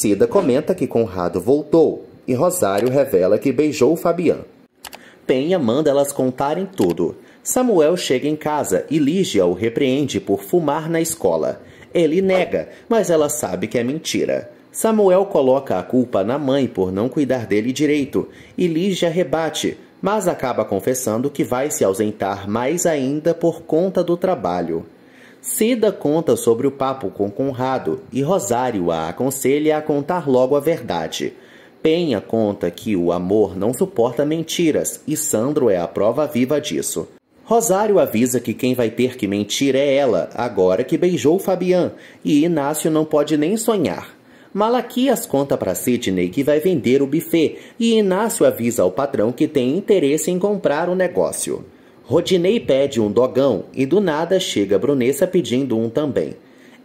Cida comenta que Conrado voltou e Rosário revela que beijou Fabian. Penha manda elas contarem tudo. Samuel chega em casa e Lígia o repreende por fumar na escola. Ele nega, mas ela sabe que é mentira. Samuel coloca a culpa na mãe por não cuidar dele direito e Lígia rebate, mas acaba confessando que vai se ausentar mais ainda por conta do trabalho. Cida conta sobre o papo com Conrado e Rosário a aconselha a contar logo a verdade. Penha conta que o amor não suporta mentiras e Sandro é a prova viva disso. Rosário avisa que quem vai ter que mentir é ela, agora que beijou Fabian, e Inácio não pode nem sonhar. Malaquias conta para Sidney que vai vender o buffet e Inácio avisa ao patrão que tem interesse em comprar o negócio. Rodinei pede um dogão e do nada chega Brunessa pedindo um também.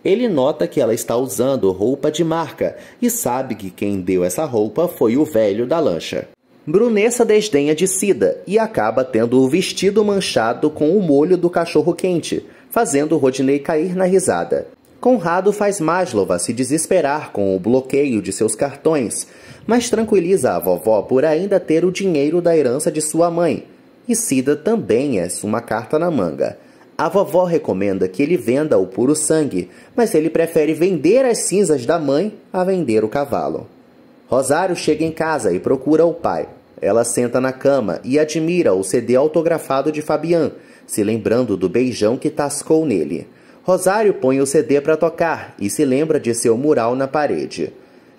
Ele nota que ela está usando roupa de marca e sabe que quem deu essa roupa foi o velho da lancha. Brunessa desdenha de Sida e acaba tendo o vestido manchado com o molho do cachorro quente, fazendo Rodinei cair na risada. Conrado faz Maslova se desesperar com o bloqueio de seus cartões, mas tranquiliza a vovó por ainda ter o dinheiro da herança de sua mãe, e Sida também é uma carta na manga. A vovó recomenda que ele venda o puro sangue, mas ele prefere vender as cinzas da mãe a vender o cavalo. Rosário chega em casa e procura o pai. Ela senta na cama e admira o CD autografado de Fabian, se lembrando do beijão que tascou nele. Rosário põe o CD para tocar e se lembra de seu mural na parede.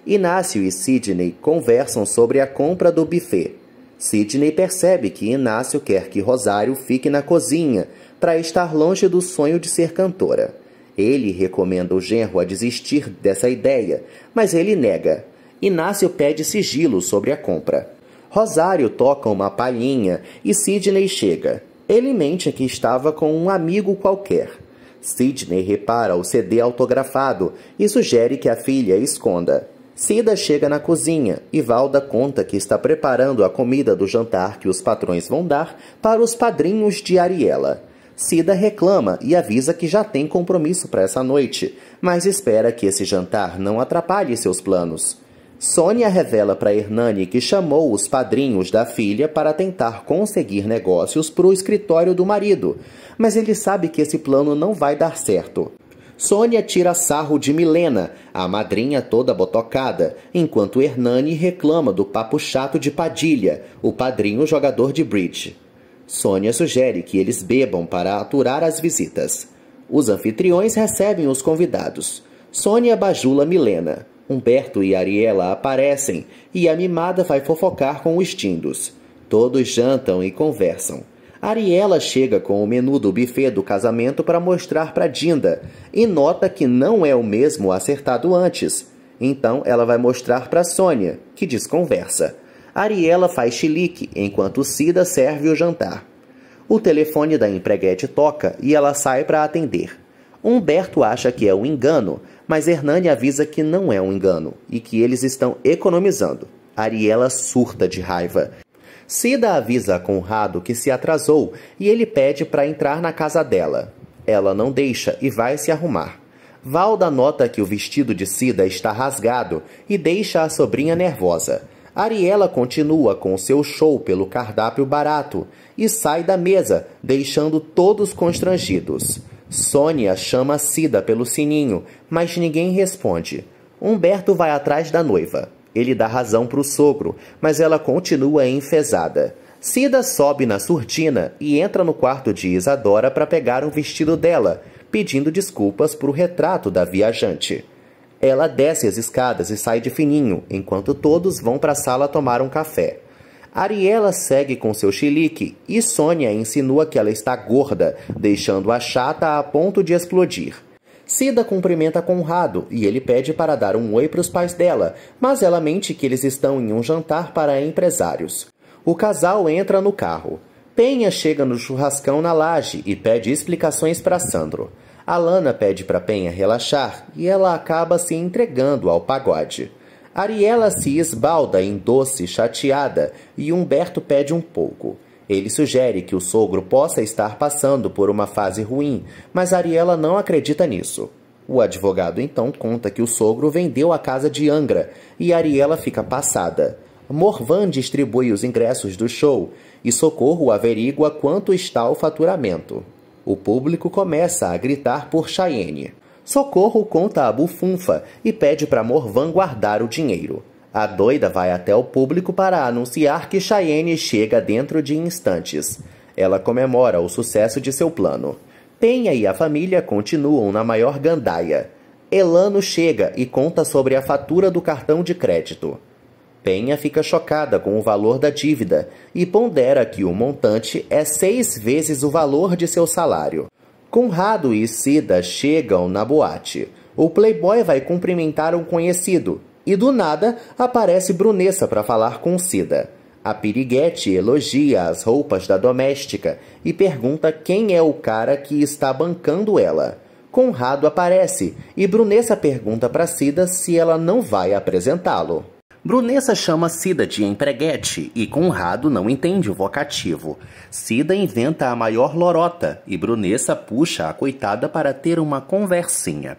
Inácio e Sidney conversam sobre a compra do buffet. Sidney percebe que Inácio quer que Rosário fique na cozinha para estar longe do sonho de ser cantora. Ele recomenda o genro a desistir dessa ideia, mas ele nega. Inácio pede sigilo sobre a compra. Rosário toca uma palhinha e Sidney chega. Ele mente que estava com um amigo qualquer. Sidney repara o CD autografado e sugere que a filha esconda. Cida chega na cozinha e Valda conta que está preparando a comida do jantar que os patrões vão dar para os padrinhos de Ariela. Cida reclama e avisa que já tem compromisso para essa noite, mas espera que esse jantar não atrapalhe seus planos. Sônia revela para Hernani que chamou os padrinhos da filha para tentar conseguir negócios para o escritório do marido, mas ele sabe que esse plano não vai dar certo. Sônia tira sarro de Milena, a madrinha toda botocada, enquanto Hernani reclama do papo chato de Padilha, o padrinho jogador de bridge. Sônia sugere que eles bebam para aturar as visitas. Os anfitriões recebem os convidados. Sônia bajula Milena. Humberto e Ariela aparecem e a mimada vai fofocar com os tindos. Todos jantam e conversam. Ariela chega com o menu do buffet do casamento para mostrar para Dinda e nota que não é o mesmo acertado antes. Então ela vai mostrar para Sônia, que desconversa. Ariela faz chilique enquanto Cida serve o jantar. O telefone da empreguete toca e ela sai para atender. Humberto acha que é um engano, mas Hernani avisa que não é um engano e que eles estão economizando. Ariela surta de raiva. Cida avisa a Conrado que se atrasou e ele pede para entrar na casa dela. Ela não deixa e vai se arrumar. Valda nota que o vestido de Cida está rasgado e deixa a sobrinha nervosa. Ariela continua com seu show pelo cardápio barato e sai da mesa, deixando todos constrangidos. Sônia chama Cida pelo sininho, mas ninguém responde. Humberto vai atrás da noiva. Ele dá razão para o sogro, mas ela continua enfesada. Cida sobe na surtina e entra no quarto de Isadora para pegar um vestido dela, pedindo desculpas por o retrato da viajante. Ela desce as escadas e sai de fininho, enquanto todos vão para a sala tomar um café. Ariela segue com seu xilique e Sônia insinua que ela está gorda, deixando-a chata a ponto de explodir. Cida cumprimenta Conrado e ele pede para dar um oi para os pais dela, mas ela mente que eles estão em um jantar para empresários. O casal entra no carro. Penha chega no churrascão na laje e pede explicações para Sandro. Alana pede para Penha relaxar e ela acaba se entregando ao pagode. Ariela se esbalda em doce chateada e Humberto pede um pouco. Ele sugere que o sogro possa estar passando por uma fase ruim, mas Ariela não acredita nisso. O advogado então conta que o sogro vendeu a casa de Angra e Ariela fica passada. Morvan distribui os ingressos do show e Socorro averigua quanto está o faturamento. O público começa a gritar por Cheyenne. Socorro conta a bufunfa e pede para Morvan guardar o dinheiro. A doida vai até o público para anunciar que Cheyenne chega dentro de instantes. Ela comemora o sucesso de seu plano. Penha e a família continuam na maior gandaia. Elano chega e conta sobre a fatura do cartão de crédito. Penha fica chocada com o valor da dívida e pondera que o montante é seis vezes o valor de seu salário. Conrado e Cida chegam na boate. O playboy vai cumprimentar um conhecido, e do nada aparece Brunessa para falar com Cida. A piriguete elogia as roupas da doméstica e pergunta quem é o cara que está bancando ela. Conrado aparece e Brunessa pergunta para Cida se ela não vai apresentá-lo. Brunessa chama Cida de empreguete e Conrado não entende o vocativo. Cida inventa a maior lorota e Brunessa puxa a coitada para ter uma conversinha.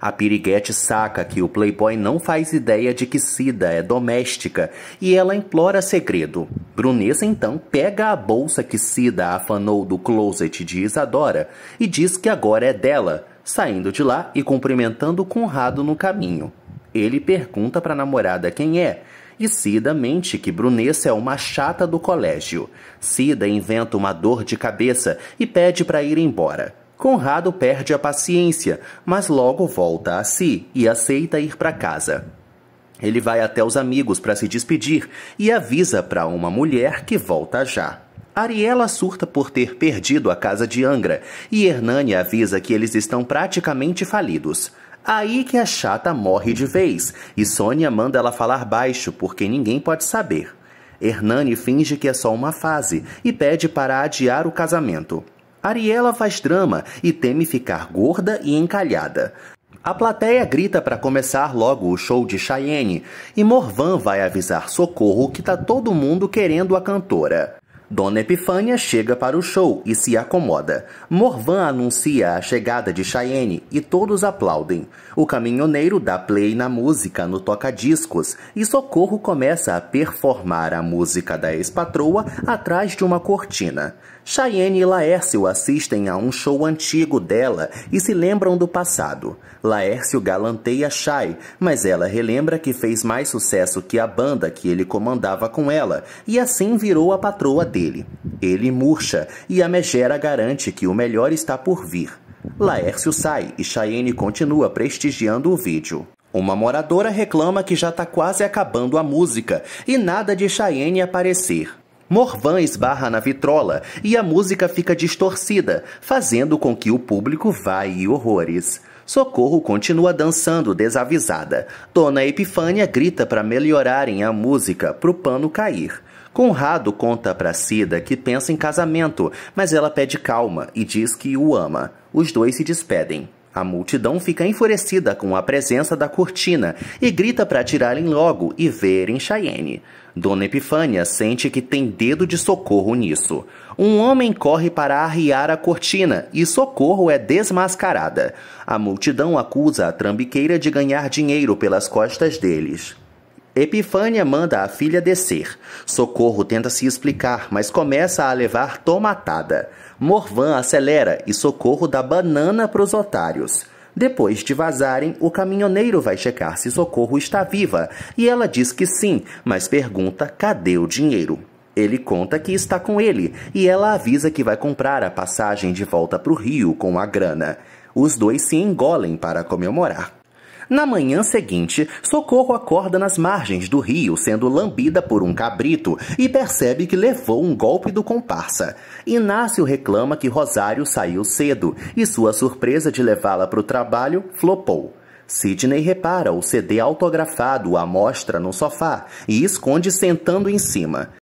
A piriguete saca que o playboy não faz ideia de que Cida é doméstica e ela implora segredo. Brunessa então pega a bolsa que Cida afanou do closet de Isadora e diz que agora é dela, saindo de lá e cumprimentando Conrado no caminho. Ele pergunta para a namorada quem é, e Cida mente que Brunessa é uma chata do colégio. Cida inventa uma dor de cabeça e pede para ir embora. Conrado perde a paciência, mas logo volta a si e aceita ir para casa. Ele vai até os amigos para se despedir e avisa para uma mulher que volta já. Ariela surta por ter perdido a casa de Angra e Hernani avisa que eles estão praticamente falidos. Aí que a chata morre de vez e Sônia manda ela falar baixo porque ninguém pode saber. Hernani finge que é só uma fase e pede para adiar o casamento. Ariela faz drama e teme ficar gorda e encalhada. A plateia grita para começar logo o show de Cheyenne e Morvan vai avisar Socorro que tá todo mundo querendo a cantora. Dona Epifânia chega para o show e se acomoda. Morvan anuncia a chegada de Cheyenne e todos aplaudem. O caminhoneiro dá play na música no toca-discos e Socorro começa a performar a música da ex-patroa atrás de uma cortina. Cheyenne e Laércio assistem a um show antigo dela e se lembram do passado. Laércio galanteia Chay, mas ela relembra que fez mais sucesso que a banda que ele comandava com ela e assim virou a patroa dele. Ele murcha e a megera garante que o melhor está por vir. Laércio sai e Cheyenne continua prestigiando o vídeo. Uma moradora reclama que já está quase acabando a música e nada de Cheyenne aparecer. Morvan esbarra na vitrola e a música fica distorcida, fazendo com que o público vá e horrores. Socorro continua dançando desavisada. Dona Epifânia grita para melhorarem a música pro pano cair. Conrado conta para Cida que pensa em casamento, mas ela pede calma e diz que o ama. Os dois se despedem. A multidão fica enfurecida com a presença da cortina e grita para tirarem logo e verem Cheyenne. Dona Epifânia sente que tem dedo de socorro nisso. Um homem corre para arriar a cortina e socorro é desmascarada. A multidão acusa a trambiqueira de ganhar dinheiro pelas costas deles. Epifânia manda a filha descer. Socorro tenta se explicar, mas começa a levar tomatada. Morvan acelera e Socorro dá banana para os otários. Depois de vazarem, o caminhoneiro vai checar se Socorro está viva e ela diz que sim, mas pergunta cadê o dinheiro. Ele conta que está com ele e ela avisa que vai comprar a passagem de volta para o Rio com a grana. Os dois se engolem para comemorar. Na manhã seguinte, Socorro acorda nas margens do rio, sendo lambida por um cabrito e percebe que levou um golpe do comparsa. Inácio reclama que Rosário saiu cedo e sua surpresa de levá-la para o trabalho flopou. Sidney repara o CD autografado à mostra no sofá e esconde sentando em cima.